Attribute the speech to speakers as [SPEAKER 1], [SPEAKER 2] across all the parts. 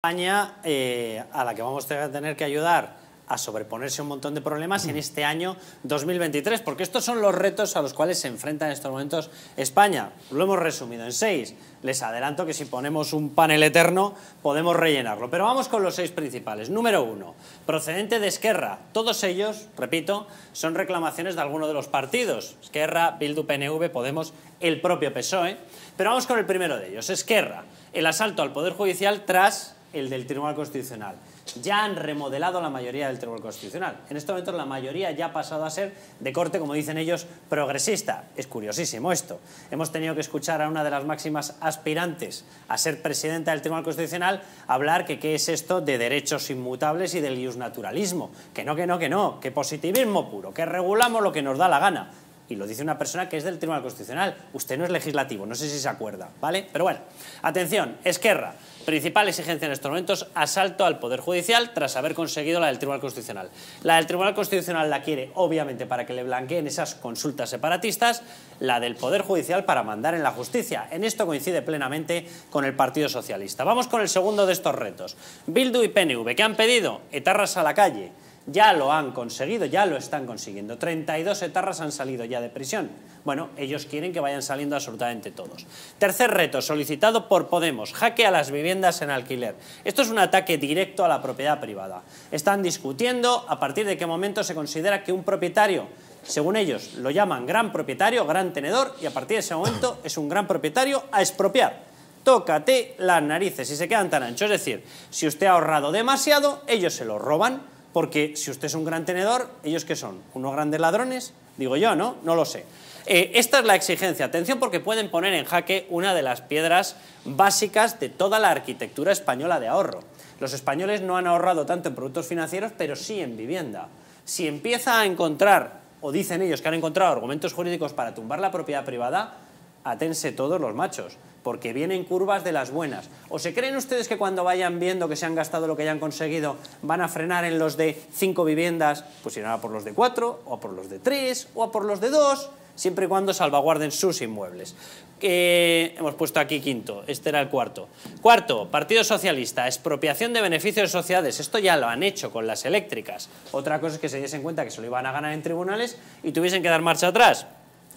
[SPEAKER 1] España eh, a la que vamos a tener que ayudar a sobreponerse un montón de problemas en este año 2023, porque estos son los retos a los cuales se enfrenta en estos momentos España. Lo hemos resumido en seis. Les adelanto que si ponemos un panel eterno podemos rellenarlo, pero vamos con los seis principales. Número uno, procedente de Esquerra. Todos ellos, repito, son reclamaciones de alguno de los partidos. Esquerra, Bildu, PNV, Podemos, el propio PSOE. Pero vamos con el primero de ellos, Esquerra. El asalto al Poder Judicial tras el del Tribunal Constitucional. Ya han remodelado la mayoría del Tribunal Constitucional. En estos momentos la mayoría ya ha pasado a ser de corte, como dicen ellos, progresista. Es curiosísimo esto. Hemos tenido que escuchar a una de las máximas aspirantes a ser presidenta del Tribunal Constitucional hablar que qué es esto de derechos inmutables y del naturalismo. Que no, que no, que no, que positivismo puro, que regulamos lo que nos da la gana y lo dice una persona que es del Tribunal Constitucional. Usted no es legislativo, no sé si se acuerda, ¿vale? Pero bueno, atención, Esquerra, principal exigencia en estos momentos, asalto al Poder Judicial tras haber conseguido la del Tribunal Constitucional. La del Tribunal Constitucional la quiere, obviamente, para que le blanqueen esas consultas separatistas, la del Poder Judicial para mandar en la justicia. En esto coincide plenamente con el Partido Socialista. Vamos con el segundo de estos retos. Bildu y PNV, ¿qué han pedido? Etarras a la calle ya lo han conseguido, ya lo están consiguiendo. 32 etarras han salido ya de prisión. Bueno, ellos quieren que vayan saliendo absolutamente todos. Tercer reto, solicitado por Podemos, jaque a las viviendas en alquiler. Esto es un ataque directo a la propiedad privada. Están discutiendo a partir de qué momento se considera que un propietario según ellos, lo llaman gran propietario, gran tenedor, y a partir de ese momento es un gran propietario a expropiar. Tócate las narices si se quedan tan anchos. Es decir, si usted ha ahorrado demasiado, ellos se lo roban porque si usted es un gran tenedor, ¿ellos qué son? ¿Unos grandes ladrones? Digo yo, ¿no? No lo sé. Eh, esta es la exigencia. Atención porque pueden poner en jaque una de las piedras básicas de toda la arquitectura española de ahorro. Los españoles no han ahorrado tanto en productos financieros, pero sí en vivienda. Si empieza a encontrar, o dicen ellos que han encontrado argumentos jurídicos para tumbar la propiedad privada, atense todos los machos porque vienen curvas de las buenas. ¿O se creen ustedes que cuando vayan viendo que se han gastado lo que hayan conseguido, van a frenar en los de cinco viviendas? Pues irán a por los de cuatro, o por los de tres, o a por los de dos, siempre y cuando salvaguarden sus inmuebles. ...que eh, hemos puesto aquí quinto, este era el cuarto. Cuarto, Partido Socialista, expropiación de beneficios de sociedades. Esto ya lo han hecho con las eléctricas. Otra cosa es que se diesen cuenta que se lo iban a ganar en tribunales y tuviesen que dar marcha atrás.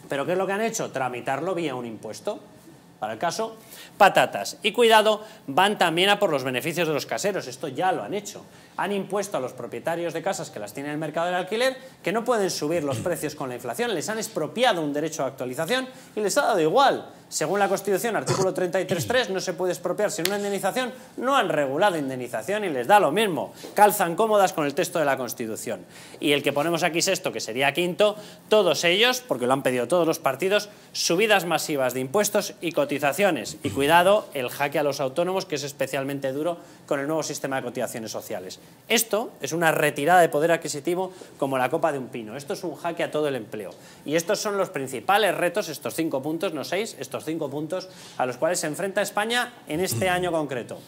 [SPEAKER 1] ¿Pero qué es lo que han hecho? Tramitarlo vía un impuesto para el caso, patatas. Y cuidado, van también a por los beneficios de los caseros, esto ya lo han hecho. Han impuesto a los propietarios de casas que las tienen en el mercado del alquiler que no pueden subir los precios con la inflación, les han expropiado un derecho a actualización y les ha dado igual. Según la Constitución, artículo 33.3, no se puede expropiar sin una indemnización, no han regulado indemnización y les da lo mismo. Calzan cómodas con el texto de la Constitución. Y el que ponemos aquí sexto, que sería quinto, todos ellos, porque lo han pedido todos los partidos, subidas masivas de impuestos y cotizaciones cotizaciones. Y cuidado, el jaque a los autónomos, que es especialmente duro con el nuevo sistema de cotizaciones sociales. Esto es una retirada de poder adquisitivo como la copa de un pino. Esto es un jaque a todo el empleo. Y estos son los principales retos, estos cinco puntos, no seis, estos cinco puntos, a los cuales se enfrenta España en este año concreto.